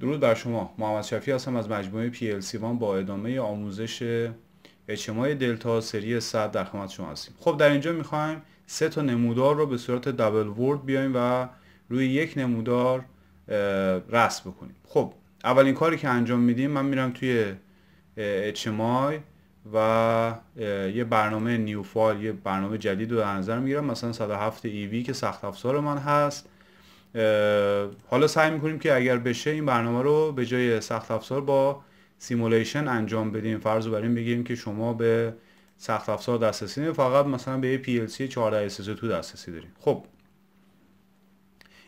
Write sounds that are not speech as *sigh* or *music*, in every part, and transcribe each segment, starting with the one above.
درود بر شما محمد شفی هستم از مجموعه پی ال سی وان با ادامه آموزش آی دلتا سری 100 در خدمت شما هستیم خب در اینجا میخوایم سه تا نمودار رو به صورت دابل ورد بیایم و روی یک نمودار رسم بکنیم خب اولین کاری که انجام میدیم من میرم توی آی و یه برنامه نیو فایل یه برنامه جدید رو در نظر میگیرم مثلا 107 وی که سخت افزار من هست حالا سعی میکنیم که اگر بشه این برنامه رو به جای سخت افزار با سیمولیشن انجام بدیم فرض رو بر بگیریم که شما به سخت افزار دسترسی فقط مثلا به PLC تو دسترسی داریم خب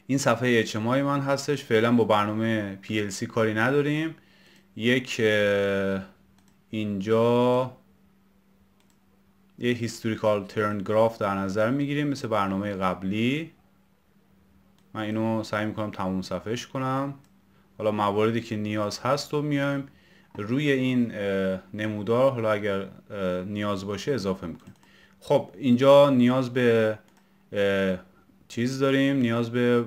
این صفحه HMI من هستش فعلا با برنامه PLC کاری نداریم یک اینجا یه هیستوریکال ترن گراف در نظر میگیریم مثل برنامه قبلی من اینو سعی میکنم تموم صفحهش کنم حالا مواردی که نیاز هست رو میایم روی این نمودار حالا اگر نیاز باشه اضافه میکنیم خب اینجا نیاز به چیز داریم نیاز به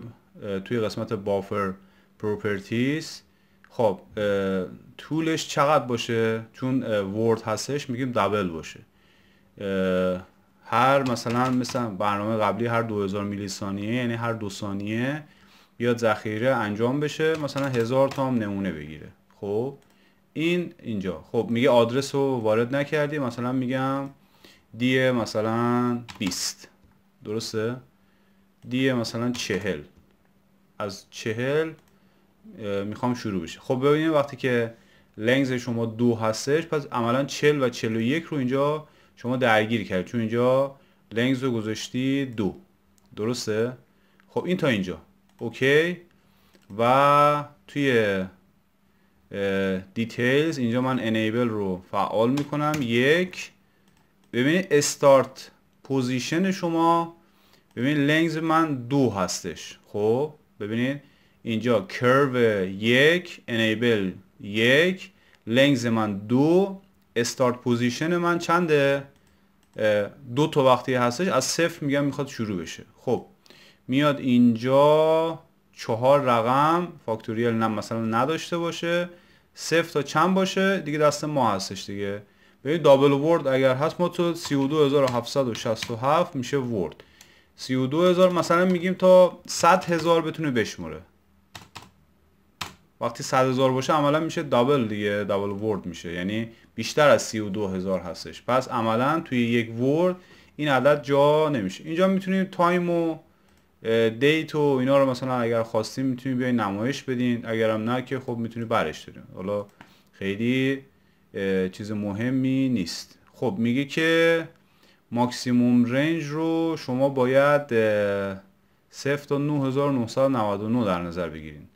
توی قسمت بافر پروپرتیز خب طولش چقدر باشه چون ورد هستش میگیم دبل باشه هر مثلا مثلا برنامه قبلی هر 2000 میلی ثانیه یعنی هر دو ثانیه بیاد ذخیره انجام بشه مثلا هزار تا هم نمونه بگیره خب این اینجا خب میگه آدرس رو وارد نکردی مثلا میگم دی مثلا 20 درسته دی مثلا چهل از چهل میخوام شروع بشه خب ببینید وقتی که لنگز شما دو هستش پس عملا چل و چل و یک رو اینجا شما درگیر کردید چون اینجا لنگز رو گذاشتی دو درسته خب این تا اینجا اوکی و توی دیتیلز اینجا من enable رو فعال میکنم یک ببینید استارت پوزیشن شما ببینید لنگز من دو هستش خب ببینید اینجا کرو یک enable یک لنگز من دو استارت پوزیشن من چنده دو تا وقتی هستش از صفر میگم میخواد شروع بشه خب میاد اینجا چهار رقم فاکتوریل نم مثلا نداشته باشه صفر تا چند باشه دیگه دست ما هستش دیگه ببین دابل ورد اگر هست ما تو 32767 میشه ورد 32000 مثلا میگیم تا 100.000 هزار بتونه بشموره وقتی 100.000 هزار باشه عملا میشه دابل دیگه دابل ورد میشه یعنی بیشتر از 32 هزار هستش پس عملا توی یک ورد این عدد جا نمیشه اینجا میتونیم تایم و دیت و اینا رو مثلا اگر خواستیم میتونیم بیاین نمایش بدین اگرم نه که خب میتونی برش داریم حالا خیلی چیز مهمی نیست خب میگه که ماکسیموم رنج رو شما باید 0 تا 9999 در نظر بگیرین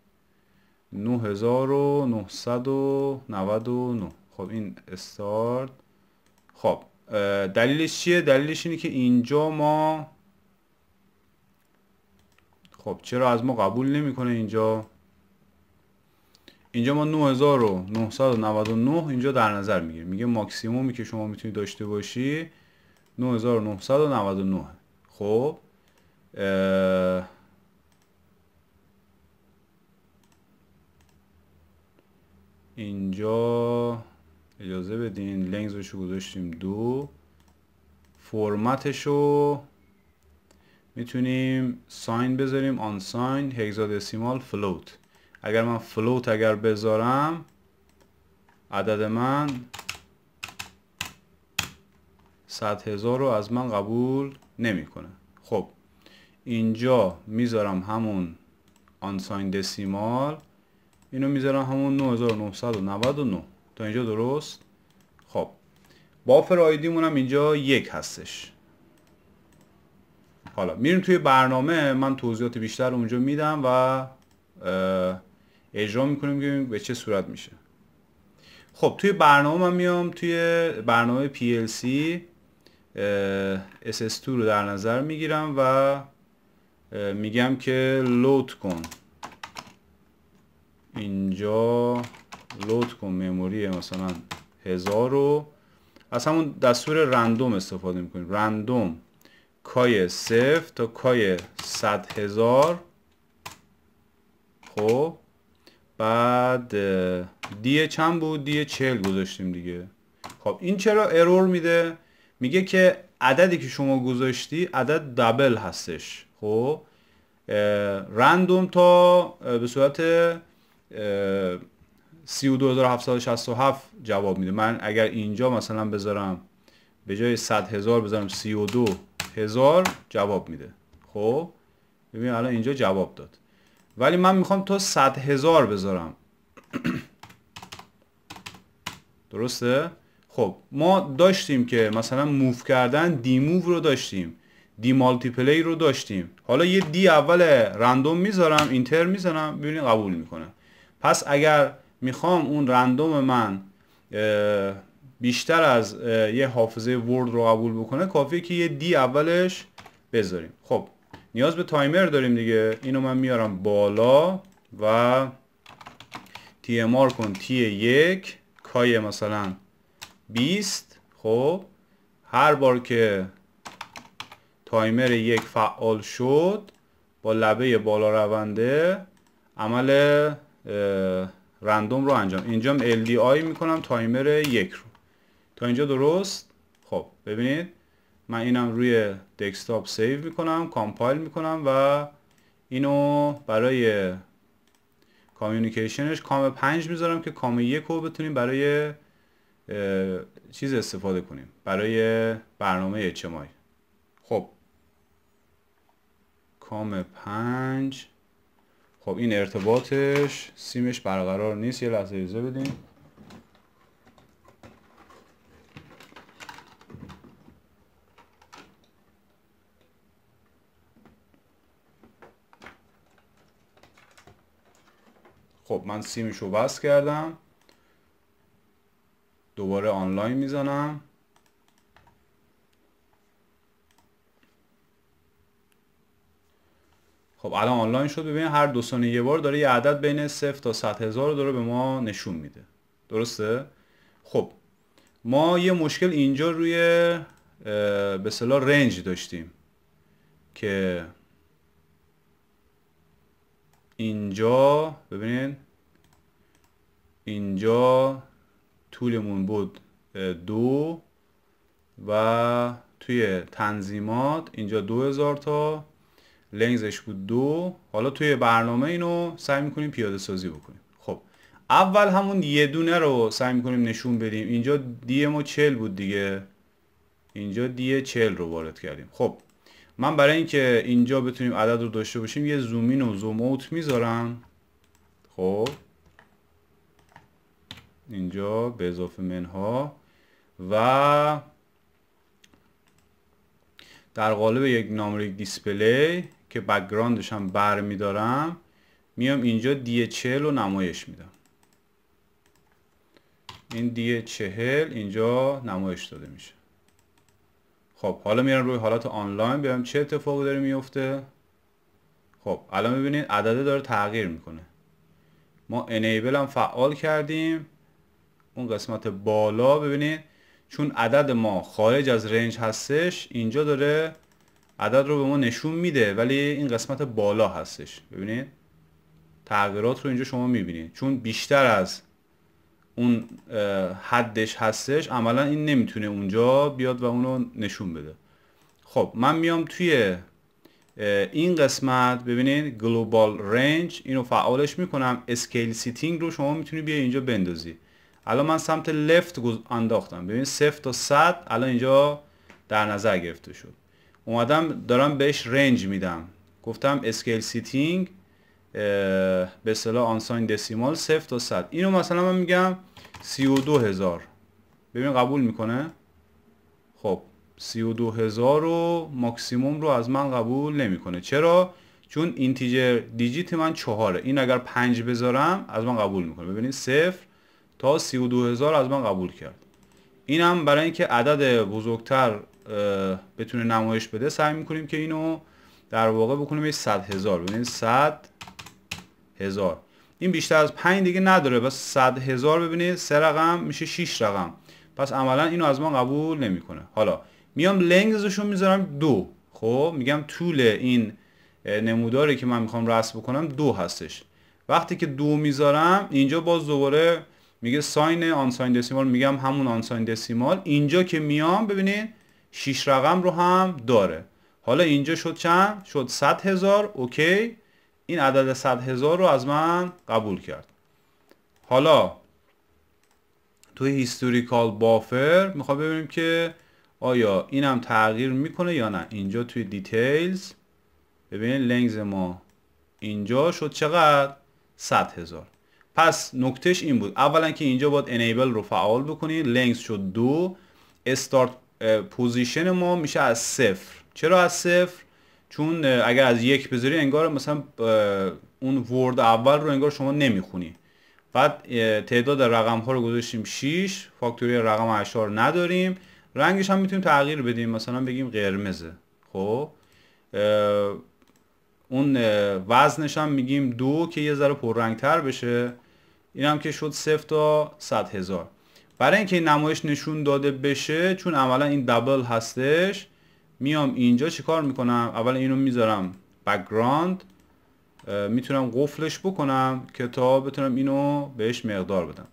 9999 خب این استارت خب دلیلش چیه دلیلش اینه که اینجا ما خب چرا از ما قبول نمیکنه اینجا اینجا ما 9999 اینجا در نظر میگیر میگه ماکسیمومی که شما میتونی داشته باشی 9999 خب اینجا اجازه بدین لنگزش رو گذاشتیم دو فرمتش رو میتونیم ساین بذاریم آن ساین هگزادسیمال فلوت اگر من فلوت اگر بذارم عدد من صد هزار رو از من قبول نمیکنه خب اینجا میذارم همون آن ساین دسیمال اینو میذارم همون 9999 تا اینجا درست خب بافر آیدیمون هم اینجا یک هستش حالا میریم توی برنامه من توضیحات بیشتر اونجا میدم و اجرا میکنیم که به چه صورت میشه خب توی برنامه من میام توی برنامه PLC SS2 رو در نظر میگیرم و میگم که لود کن اینجا لود کن مموری مثلا هزار رو از همون دستور رندوم استفاده میکنیم رندوم کای صفر تا کای صد هزار خب بعد دیه چند بود دی چهل گذاشتیم دیگه خب این چرا ارور میده میگه که عددی که شما گذاشتی عدد دبل هستش خب رندوم تا به صورت 32767 جواب میده من اگر اینجا مثلا بذارم به جای 100 هزار بذارم 32 هزار جواب میده خب ببین الان اینجا جواب داد ولی من میخوام تا 100 هزار بذارم *coughs* درسته خب ما داشتیم که مثلا موف کردن دی موو رو داشتیم دی مالتی پلی رو داشتیم حالا یه دی اول رندوم میذارم اینتر میزنم ببینید قبول میکنه پس اگر میخوام اون رندوم من بیشتر از یه حافظه ورد رو قبول بکنه کافیه که یه دی اولش بذاریم خب نیاز به تایمر داریم دیگه اینو من میارم بالا و TMR کن تی یک کای مثلا 20 خب هر بار که تایمر یک فعال شد با لبه بالا رونده عمل رندوم رو انجام اینجا آی LDI میکنم تایمر یک رو تا اینجا درست خب ببینید من اینم روی دسکتاپ سیو میکنم کامپایل میکنم و اینو برای کامیونیکیشنش کام پنج میذارم که کام یک رو بتونیم برای چیز استفاده کنیم برای برنامه اچمای خب کام پنج خب این ارتباطش سیمش برقرار نیست یه لحظه اجازه بدیم خب من سیمش رو بس کردم دوباره آنلاین میزنم خب الان آنلاین شد ببینید هر دو ثانیه یه بار داره یه عدد بین 0 تا 100 هزار داره به ما نشون میده درسته خب ما یه مشکل اینجا روی به اصطلاح رنج داشتیم که اینجا ببینید اینجا طولمون بود دو و توی تنظیمات اینجا دو هزار تا لنزش بود دو حالا توی برنامه اینو سعی میکنیم پیاده سازی بکنیم خب اول همون یه دونه رو سعی میکنیم نشون بدیم اینجا دی ما چل بود دیگه اینجا دی چل رو وارد کردیم خب من برای اینکه اینجا بتونیم عدد رو داشته باشیم یه زومین و زوم اوت میذارم خب اینجا به اضافه منها و در قالب یک نامری دیسپلی که بکگراندش هم بر میدارم میام اینجا دیه چهل رو نمایش میدم این دیه چهل اینجا نمایش داده میشه خب حالا میرم روی حالات آنلاین بیارم چه اتفاقی داره میفته خب الان ببینید عدده داره تغییر میکنه ما انیبل هم فعال کردیم اون قسمت بالا ببینید چون عدد ما خارج از رنج هستش اینجا داره عدد رو به ما نشون میده ولی این قسمت بالا هستش ببینید تغییرات رو اینجا شما میبینید چون بیشتر از اون حدش هستش عملا این نمیتونه اونجا بیاد و اونو نشون بده خب من میام توی این قسمت ببینید گلوبال رنج اینو فعالش میکنم اسکیل سیتینگ رو شما میتونی بیا اینجا بندازی الان من سمت لفت انداختم ببینید صفت تا صد الان اینجا در نظر گرفته شد اومدم دارم بهش رنج میدم گفتم اسکیل سیتینگ به صلاح آنساین دسیمال صفر تا صد اینو مثلا من میگم سی و دو هزار ببین قبول میکنه خب سی و دو هزار رو ماکسیموم رو از من قبول نمیکنه چرا چون اینتیجر دیجیت من چهاره این اگر پنج بذارم از من قبول میکنه ببینید صفر تا سی و دو هزار از من قبول کرد اینم برای اینکه عدد بزرگتر بتونه نمایش بده سعی میکنیم که اینو در واقع بکنیم صد هزار ببینید 100 هزار این بیشتر از پنج دیگه نداره بس صد هزار ببینید سه رقم میشه 6 رقم پس عملا اینو از ما قبول نمیکنه حالا میام لنگزشو میذارم دو خب میگم طول این نموداری که من میخوام رسم بکنم دو هستش وقتی که دو میذارم اینجا باز دوباره میگه ساین آن دسیمال میگم همون آن دسیمال اینجا که میام ببینید شیش رقم رو هم داره حالا اینجا شد چند؟ شد 100 هزار اوکی این عدد 100 هزار رو از من قبول کرد حالا توی هیستوریکال بافر میخوام ببینیم که آیا اینم تغییر میکنه یا نه اینجا توی دیتیلز ببینید لنگز ما اینجا شد چقدر 100 هزار پس نکتهش این بود اولا که اینجا باید انیبل رو فعال بکنید لنگز شد دو استارت پوزیشن ما میشه از صفر چرا از صفر چون اگر از یک بذاری انگار مثلا اون ورد اول رو انگار شما نمیخونی بعد تعداد رقم ها رو گذاشتیم 6 فاکتوری رقم اشار نداریم رنگش هم میتونیم تغییر بدیم مثلا بگیم قرمزه خب اون وزنش هم میگیم دو که یه ذره پررنگتر بشه این هم که شد صفر تا صد هزار برای اینکه این نمایش نشون داده بشه چون عملا این دابل هستش میام اینجا چیکار میکنم اول اینو میذارم بکگراند میتونم قفلش بکنم که تا بتونم اینو بهش مقدار بدم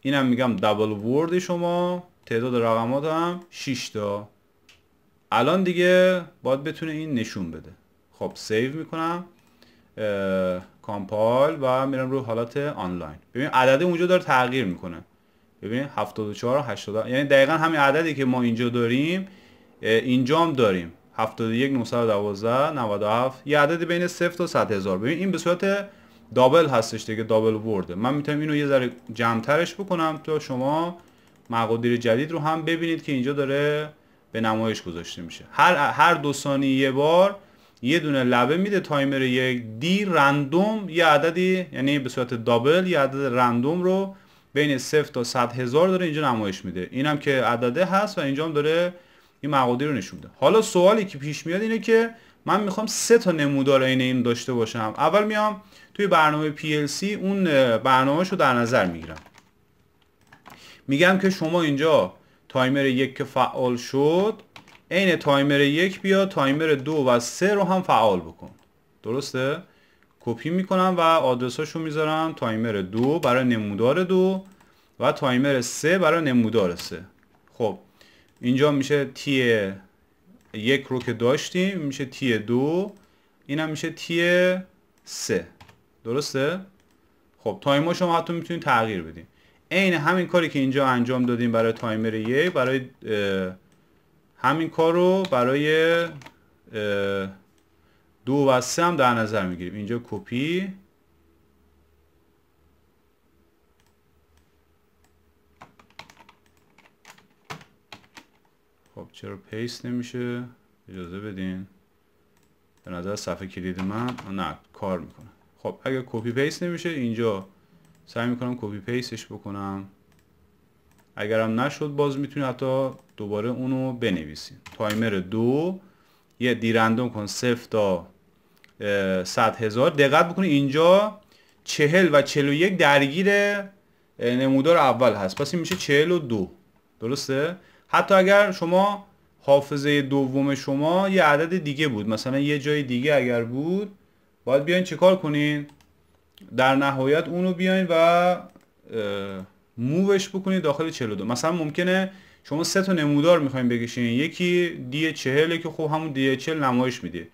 اینم میگم دابل ورد شما تعداد رقمات هم 6 تا الان دیگه باید بتونه این نشون بده خب سیو میکنم کامپایل و میرم رو حالات آنلاین ببین عدده اونجا داره تغییر میکنه ببینید 74 80 یعنی دقیقا همین عددی که ما اینجا داریم اینجا هم داریم 71 912 97 یه عددی بین 0 تا 100 هزار ببین این به صورت دابل هستش دیگه دابل ورده من میتونم اینو یه ذره جمعترش بکنم تا شما مقادیر جدید رو هم ببینید که اینجا داره به نمایش گذاشته میشه هر هر دو ثانیه یه بار یه دونه لبه میده تایمر یک دی رندوم یه عددی یعنی به صورت دابل یه عدد رندوم رو بین 0 تا 100 هزار داره اینجا نمایش میده اینم که عدده هست و اینجا هم داره این مقادیر رو نشون میده حالا سوالی که پیش میاد اینه که من میخوام سه تا نمودار این این داشته باشم اول میام توی برنامه PLC اون برنامهش رو در نظر میگیرم میگم که شما اینجا تایمر یک که فعال شد عین تایمر یک بیا تایمر دو و سه رو هم فعال بکن درسته؟ کپی میکنم و رو میذارم تایمر دو برای نمودار دو و تایمر سه برای نمودار سه خب اینجا میشه تی یک رو که داشتیم میشه تی دو این هم میشه تی سه درسته؟ خب تایمر شما حتی میتونید تغییر بدیم عین همین کاری که اینجا انجام دادیم برای تایمر یک برای همین کار رو برای دو و سه هم در نظر میگیریم اینجا کپی خب چرا پیست نمیشه اجازه بدین به نظر صفحه کلید من نه کار میکنه خب اگر کپی پیست نمیشه اینجا سعی میکنم کپی پیستش بکنم اگرم نشد باز میتونی حتی دوباره اونو بنویسیم تایمر دو یه دیرندم کن صفر 100 هزار دقت بکنید اینجا 40 و چهل و یک درگیر نمودار اول هست پس این میشه چهل و درسته؟ حتی اگر شما حافظه دوم شما یه عدد دیگه بود مثلا یه جای دیگه اگر بود باید بیاین چیکار کنین در نهایت اونو بیاین و مووش بکنید داخل 42 مثلا ممکنه شما سه تا نمودار میخواییم بکشین یکی دی 40 که خب همون دی چهل نمایش میده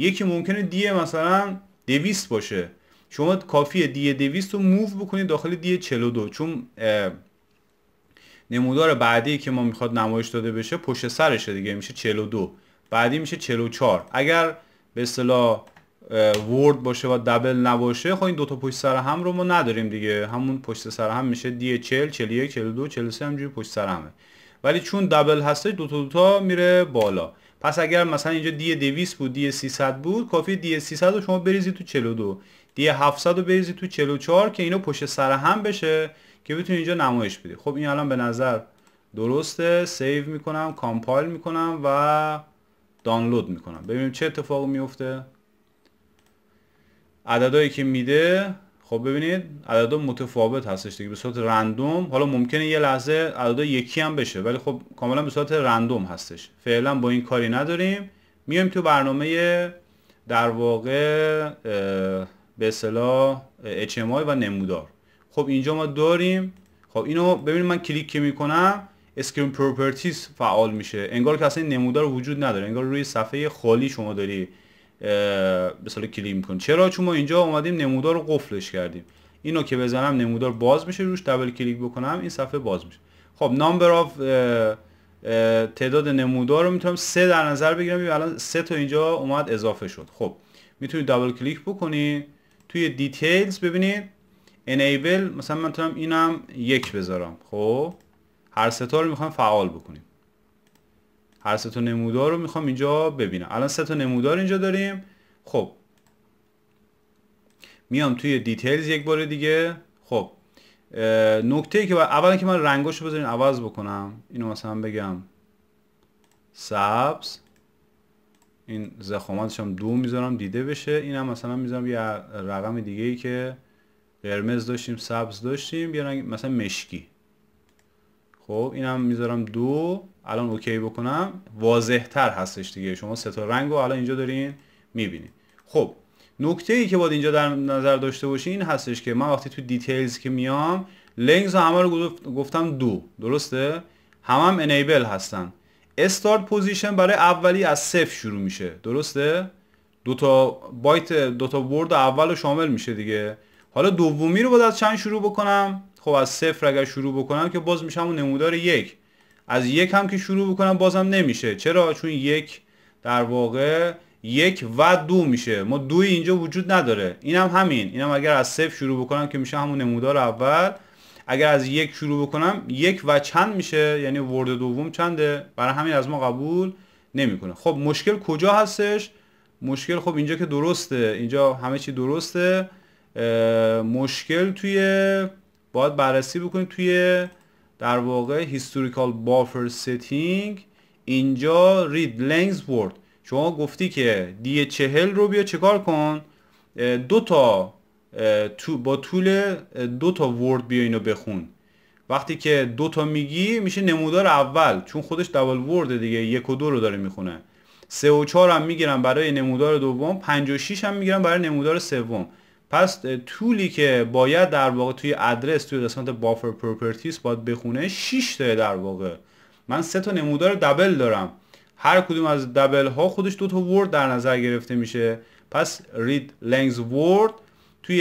یکی ممکنه دی مثلا 200 باشه شما کافیه دی 200 رو موو بکنید داخل دی 42 چون نمودار بعدی که ما میخواد نمایش داده بشه پشت سرشه دیگه میشه 42 بعدی میشه 44 اگر به اصطلاح ورد باشه و دبل نباشه خب این دوتا پشت سر هم رو ما نداریم دیگه همون پشت سر هم میشه دی 40 41 42 43 همجوری پشت سر همه ولی چون دبل هستش دوتا دوتا میره بالا پس اگر مثلا اینجا دی 200 بود دی 300 بود کافی دی 300 رو شما بریزی تو 42 دی 700 رو بریزید تو 44 که اینو پشت سر هم بشه که بتونید اینجا نمایش بدید خب این الان به نظر درسته سیو میکنم کامپایل میکنم و دانلود میکنم ببینیم چه اتفاقی میفته عددهایی که میده خب ببینید عدد متفاوت هستش دیگه به صورت رندوم حالا ممکنه یه لحظه عدد یکی هم بشه ولی خب کاملا به صورت رندوم هستش فعلا با این کاری نداریم میایم تو برنامه در واقع به اصطلاح HMI و نمودار خب اینجا ما داریم خب اینو ببینید من کلیک که میکنم اسکرین پروپرتیز فعال میشه انگار که اصلا نمودار وجود نداره انگار روی صفحه خالی شما داری مثلا کلیک کن. چرا چون ما اینجا اومدیم نمودار رو قفلش کردیم اینو که بزنم نمودار باز میشه روش دبل کلیک بکنم این صفحه باز میشه خب نمبر آف تعداد نمودار رو میتونم سه در نظر بگیرم الان سه تا اینجا اومد اضافه شد خب میتونید دابل کلیک بکنید توی دیتیلز ببینید enable مثلا من میتونم اینم یک بذارم خب هر سه تا رو میخوام فعال بکنیم هر سه تا نمودار رو میخوام اینجا ببینم الان سه تا نمودار اینجا داریم خب میام توی دیتیلز یک بار دیگه خب نکته ای که اول اولا که من رو بذارین عوض بکنم اینو مثلا بگم سبز این زخامتش هم دو میذارم دیده بشه اینم مثلا میذارم یه رقم دیگه ای که قرمز داشتیم سبز داشتیم یه رنگ مثلا مشکی خب اینم میذارم دو الان اوکی بکنم واضح تر هستش دیگه شما سه تا رنگ رو الان اینجا دارین میبینید خب نکته ای که باید اینجا در نظر داشته باشین این هستش که من وقتی تو دیتیلز که میام لنگز همه رو گفتم دو درسته همم هم انیبل هستن استارت پوزیشن برای اولی از صفر شروع میشه درسته دو تا بایت دو تا ورد اول شامل میشه دیگه حالا دومی رو باید از چند شروع بکنم خب از صفر اگر شروع بکنم که باز میشه همون نمودار یک از یک هم که شروع بکنم بازم نمیشه چرا چون یک در واقع یک و دو میشه ما دوی اینجا وجود نداره اینم هم همین اینم هم اگر از صفر شروع بکنم که میشه همون نمودار اول اگر از یک شروع بکنم یک و چند میشه یعنی ورد دوم چنده برای همین از ما قبول نمیکنه خب مشکل کجا هستش مشکل خب اینجا که درسته اینجا همه چی درسته مشکل توی باید بررسی بکنید توی در واقع هیستوریکال بافر setting اینجا رید لنگز word شما گفتی که دی چهل رو بیا چکار کن دو تا با طول دو تا ورد بیا اینو بخون وقتی که دو تا میگی میشه نمودار اول چون خودش دابل ورد دیگه یک و دو رو داره میخونه سه و چهار هم میگیرم برای نمودار دوم پنج و شیش هم میگیرم برای نمودار سوم پس طولی که باید در واقع توی ادرس توی قسمت بافر پروپرتیز باید بخونه 6 تا در واقع من سه تا نمودار دبل دارم هر کدوم از دبل ها خودش دو تا ورد در نظر گرفته میشه پس read لنگز word توی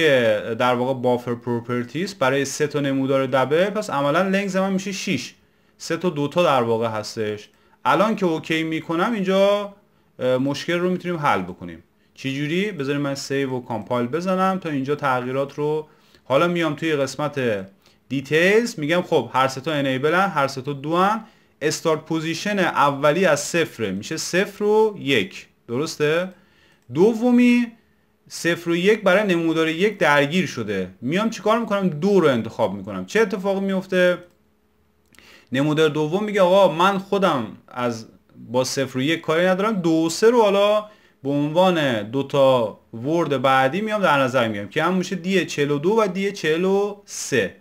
در واقع بافر پروپرتیز برای سه تا نمودار دبل پس عملا لنگز من میشه 6 سه تا دو تا در واقع هستش الان که اوکی میکنم اینجا مشکل رو میتونیم حل بکنیم چجوری بذاریم من سیو و کامپایل بزنم تا اینجا تغییرات رو حالا میام توی قسمت دیتیلز میگم خب هر سه تا انیبل هر سه تا دو ان استارت پوزیشن اولی از صفر میشه صفر و یک درسته دومی صفر و یک برای نمودار یک درگیر شده میام چیکار میکنم دو رو انتخاب میکنم چه اتفاقی میفته نمودار دوم میگه آقا من خودم از با صفر و یک کاری ندارم دو و سه رو حالا به عنوان دو تا ورد بعدی میام در نظر میگم که هم میشه دی 42 و دی 43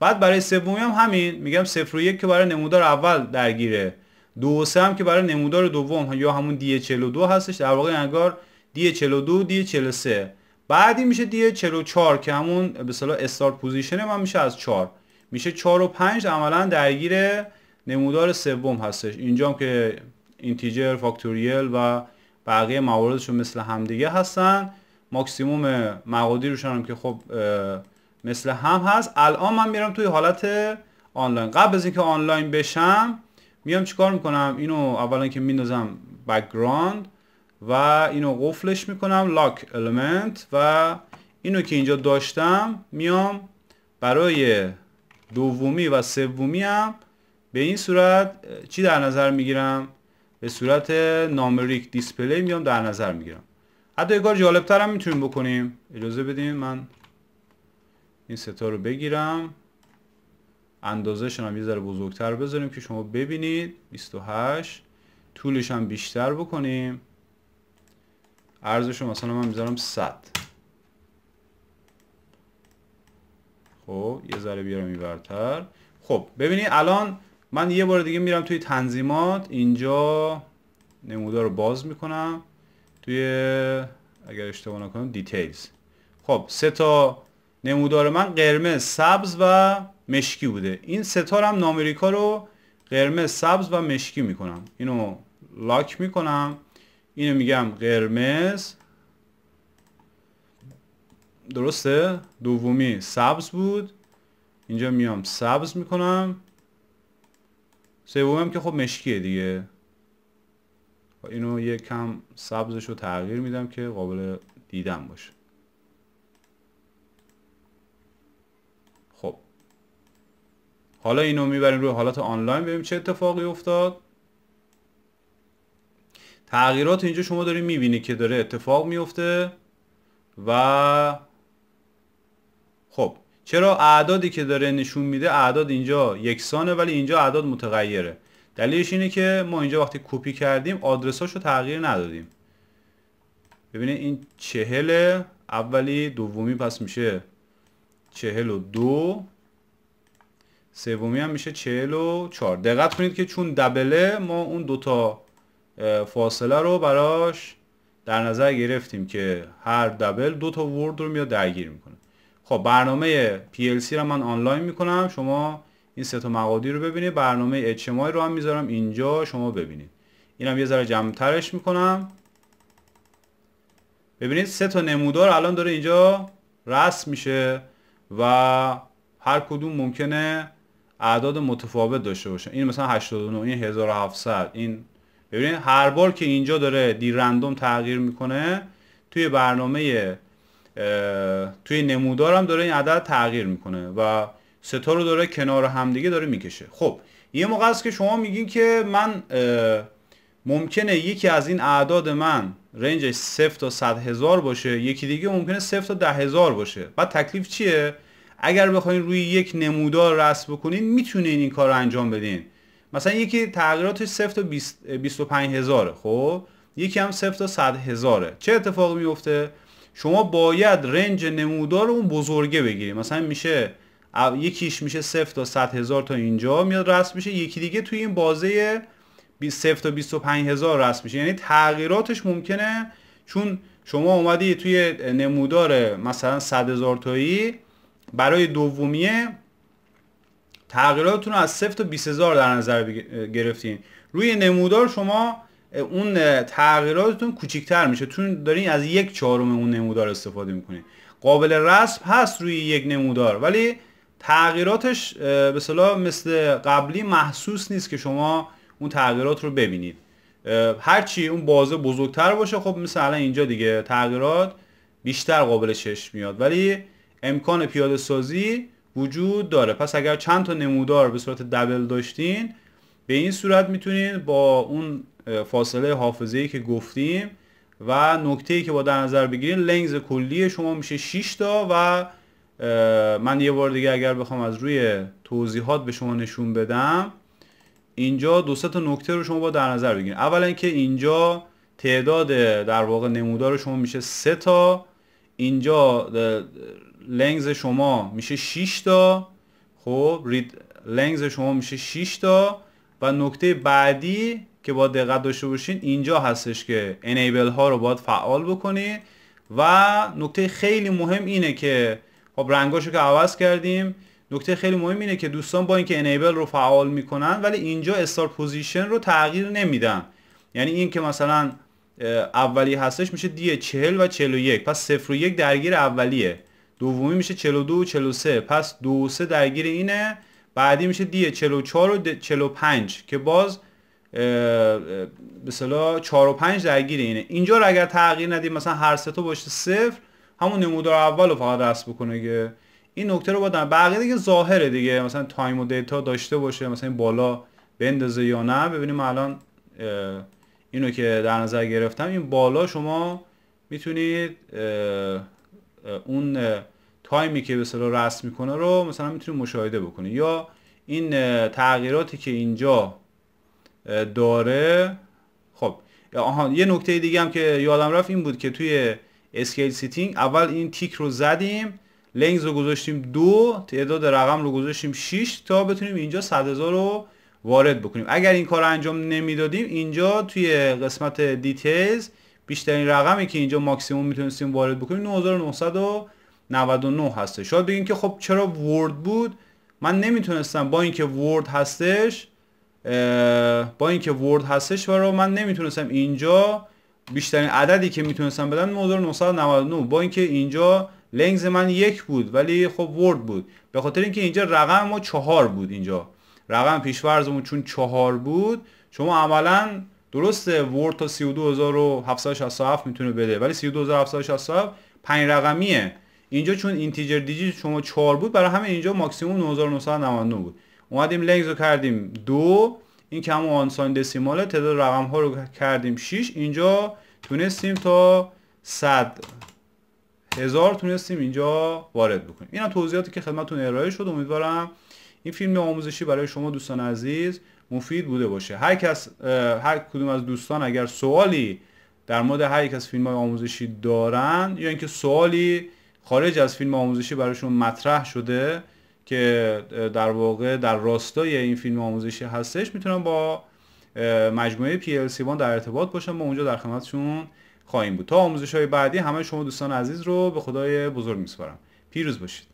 بعد برای سومی هم همین میگم 0 و 1 که برای نمودار اول درگیره دو و سه هم که برای نمودار دوم یا همون دی 42 هستش در واقع یعنی انگار دی 42 دی 43 بعدی میشه دی 44 که همون به اصطلاح استارت پوزیشن من میشه از 4 میشه 4 و 5 عملا درگیره نمودار سوم هستش اینجام که اینتیجر فاکتوریل و بقیه مواردشون مثل همدیگه هستن ماکسیموم مقادی روشن هم که خب مثل هم هست الان من میرم توی حالت آنلاین قبل از اینکه آنلاین بشم میام چیکار میکنم اینو اولا که میندازم بکگراند و اینو قفلش میکنم لاک المنت و اینو که اینجا داشتم میام برای دومی و سومی هم به این صورت چی در نظر میگیرم به صورت نامریک دیسپلی میام در نظر میگیرم حتی یه کار جالبتر هم میتونیم بکنیم اجازه بدین من این ستا رو بگیرم اندازه هم یه ذره بزرگتر بذاریم که شما ببینید 28 طولش هم بیشتر بکنیم ارزش مثلا من میذارم 100 خب یه ذره بیارم این برتر خب ببینید الان من یه بار دیگه میرم توی تنظیمات اینجا نمودار رو باز میکنم توی اگر اشتباه نکنم دیتیلز خب سه تا نمودار من قرمز سبز و مشکی بوده این تا هم نامریکا رو قرمز سبز و مشکی میکنم اینو لاک میکنم اینو میگم قرمز درسته دومی سبز بود اینجا میام سبز میکنم سومم که خب مشکیه دیگه خب اینو یه کم سبزش رو تغییر میدم که قابل دیدن باشه خب حالا اینو میبریم روی حالت آنلاین ببینیم چه اتفاقی افتاد تغییرات اینجا شما داریم میبینی که داره اتفاق میفته و خب چرا اعدادی که داره نشون میده اعداد اینجا یکسانه ولی اینجا اعداد متغیره دلیلش اینه که ما اینجا وقتی کپی کردیم آدرساشو تغییر ندادیم ببینید این چهل اولی دومی پس میشه چهل و دو سومی هم میشه چهل و چهار دقت کنید که چون دبله ما اون دوتا فاصله رو براش در نظر گرفتیم که هر دبل دوتا ورد رو میاد درگیر میکنه خب برنامه PLC رو من آنلاین میکنم شما این سه تا مقادی رو ببینید برنامه HMI رو هم میذارم اینجا شما ببینید اینم یه ذره جمعترش میکنم ببینید سه تا نمودار الان داره اینجا رسم میشه و هر کدوم ممکنه اعداد متفاوت داشته باشه این مثلا 89 این 1700 این ببینید هر بار که اینجا داره دی رندوم تغییر میکنه توی برنامه توی نمودار هم داره این عدد تغییر میکنه و ستا رو داره کنار همدیگه داره میکشه خب یه موقع است که شما میگین که من ممکنه یکی از این اعداد من رنجش 0 تا 100 هزار باشه یکی دیگه ممکنه 0 تا ده هزار باشه بعد تکلیف چیه اگر بخواین روی یک نمودار رسم بکنین میتونین این کار رو انجام بدین مثلا یکی تغییراتش 0 تا 25 هزاره خب یکی هم 0 تا 100 هزاره چه اتفاقی میفته شما باید رنج نمودار اون بزرگه بگیری مثلا میشه یکیش میشه 0 تا 100 هزار تا اینجا میاد رسم میشه یکی دیگه توی این بازه 0 تا 25 هزار رسم میشه یعنی تغییراتش ممکنه چون شما اومدی توی نمودار مثلا 100 هزار تایی برای دومیه تغییراتتون از 0 تا 20 هزار در نظر گرفتین روی نمودار شما اون تغییراتتون کوچیکتر میشه تو دارین از یک چهارم اون نمودار استفاده میکنین قابل رسم هست روی یک نمودار ولی تغییراتش به مثل قبلی محسوس نیست که شما اون تغییرات رو ببینید هرچی اون بازه بزرگتر باشه خب مثلا اینجا دیگه تغییرات بیشتر قابل چشم میاد ولی امکان پیاده سازی وجود داره پس اگر چند تا نمودار به صورت دبل داشتین به این صورت میتونید با اون فاصله حافظه ای که گفتیم و نکته ای که با در نظر بگیرید لنگز کلی شما میشه 6 تا و من یه بار دیگه اگر بخوام از روی توضیحات به شما نشون بدم اینجا دو تا نکته رو شما با در نظر بگیرین اولا که اینجا تعداد در واقع نمودار شما میشه 3 تا اینجا لنگز شما میشه 6 تا خب رید لنگز شما میشه 6 تا و نکته بعدی که با دقت داشته باشین اینجا هستش که enable ها رو باید فعال بکنید و نکته خیلی مهم اینه که خب رنگاشو که عوض کردیم نکته خیلی مهم اینه که دوستان با اینکه enable رو فعال میکنن ولی اینجا استار پوزیشن رو تغییر نمیدن یعنی این که مثلا اولی هستش میشه دی 40 و 41 پس 0 و 1 درگیر اولیه دومی میشه 42 و 43 پس 2 و 3 درگیر اینه بعدی میشه دی 44 و 45 که باز به صلاح 4 و 5 درگیر اینه اینجا رو اگر تغییر ندیم مثلا هر سه تا باشه صفر همون نمودار اول رو فقط رسم بکنه که این نکته رو بادن بقیه دیگه ظاهره دیگه مثلا تایم و دیتا داشته باشه مثلا این بالا بندازه یا نه ببینیم الان اینو که در نظر گرفتم این بالا شما میتونید اون تایمی که به صلاح رسم میکنه رو مثلا میتونید مشاهده بکنید یا این تغییراتی که اینجا داره خب آها یه نکته دیگه هم که یادم رفت این بود که توی اسکیل سیتینگ اول این تیک رو زدیم لنگز رو گذاشتیم دو تعداد رقم رو گذاشتیم 6 تا بتونیم اینجا صد هزار رو وارد بکنیم اگر این کار رو انجام نمیدادیم اینجا توی قسمت دیتیلز بیشترین رقمی که اینجا ماکسیموم میتونستیم وارد بکنیم 9999 هسته شاید بگیم که خب چرا ورد بود من نمیتونستم با اینکه ورد هستش با اینکه ورد هستش برای من نمیتونستم اینجا بیشترین عددی که میتونستم بدم 9999 با اینکه اینجا لنگز من یک بود ولی خب ورد بود به خاطر اینکه اینجا رقم ما چهار بود اینجا رقم پیشورزمون چون چهار بود شما عملا درسته ورد تا 32767 میتونه بده ولی 32767 پنج رقمیه اینجا چون اینتیجر دیجیت شما چهار بود برای همه اینجا ماکسیموم 9999 بود اومدیم لنگز رو کردیم دو این کم آن ساین دسیمال تعداد رقم ها رو کردیم 6 اینجا تونستیم تا 100 هزار تونستیم اینجا وارد بکنیم این توضیحاتی که خدمتتون ارائه شد امیدوارم این فیلم آموزشی برای شما دوستان عزیز مفید بوده باشه هر کس هر کدوم از دوستان اگر سوالی در مورد هر یک از فیلم آموزشی دارن یا اینکه سوالی خارج از فیلم آموزشی برایشون مطرح شده که در واقع در راستای این فیلم آموزشی هستش میتونم با مجموعه پی ال در ارتباط باشم و اونجا در خدمتشون خواهیم بود تا آموزش های بعدی همه شما دوستان عزیز رو به خدای بزرگ میسپارم پیروز باشید